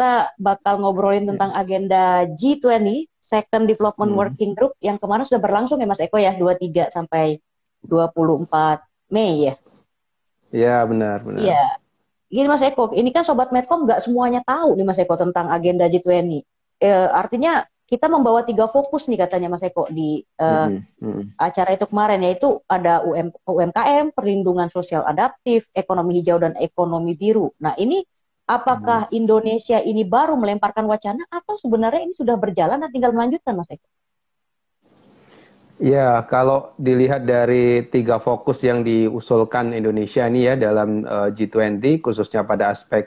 kita bakal ngobrolin tentang iya. agenda G20 Second Development hmm. Working Group yang kemarin sudah berlangsung ya Mas Eko ya 23 sampai 24 Mei ya. Iya benar benar. Iya. Gini Mas Eko, ini kan sobat Medcom nggak semuanya tahu nih Mas Eko tentang agenda G20. E, eh, artinya kita membawa tiga fokus nih katanya Mas Eko di e, mm Hmm. acara itu kemarin yaitu ada UM, UMKM, perlindungan sosial adaptif, ekonomi hijau dan ekonomi biru. Nah ini Apakah hmm. Indonesia ini baru melemparkan wacana atau sebenarnya ini sudah berjalan dan tinggal melanjutkan, Mas Eko? Ya, kalau dilihat dari tiga fokus yang diusulkan Indonesia ini ya dalam eh, G20 khususnya pada aspek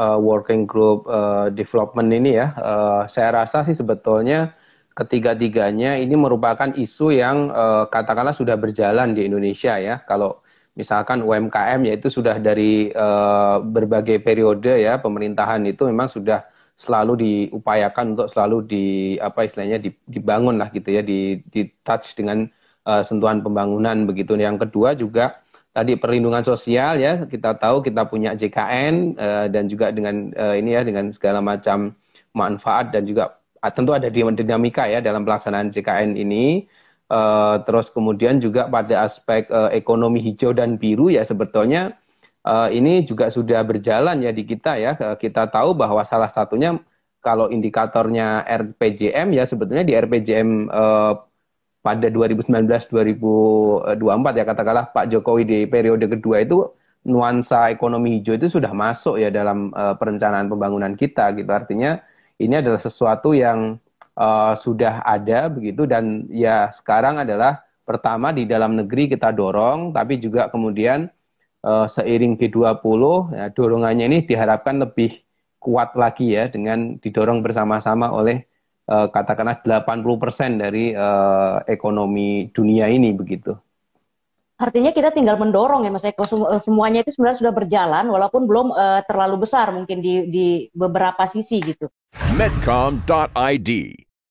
uh, working group uh, development ini ya, uh, saya rasa sih sebetulnya ketiga-tiganya ini merupakan isu yang uh, katakanlah sudah berjalan di Indonesia ya. Kalau misalkan UMKM yaitu sudah dari uh, berbagai periode ya pemerintahan itu memang sudah selalu diupayakan untuk selalu di apa istilahnya dibangun lah gitu ya di, di touch dengan uh, sentuhan pembangunan begitu yang kedua juga tadi perlindungan sosial ya kita tahu kita punya JKN uh, eh, dan juga dengan uh, ini ya dengan segala macam manfaat dan juga ah, tentu ada dinamika ya dalam pelaksanaan JKN ini Uh, terus kemudian juga pada aspek uh, ekonomi hijau dan biru ya sebetulnya uh, ini juga sudah berjalan ya di kita ya. kita tahu bahwa salah satunya kalau indikatornya RPJM ya sebetulnya di RPJM uh, pada 2019-2024 ya katakanlah Pak Jokowi di periode kedua itu nuansa ekonomi hijau itu sudah masuk ya dalam uh, perencanaan pembangunan kita gitu. Artinya ini adalah sesuatu yang uh, sudah ada begitu dan ya sekarang adalah pertama di dalam negeri kita dorong tapi juga kemudian uh, seiring G20 ya, dorongannya ini diharapkan lebih kuat lagi ya dengan didorong bersama-sama oleh uh, katakanlah 80% dari uh, ekonomi dunia ini begitu. Artinya kita tinggal mendorong ya Mas Eko semuanya itu sebenarnya sudah berjalan walaupun belum uh, terlalu besar mungkin di di beberapa sisi gitu. Medcom.id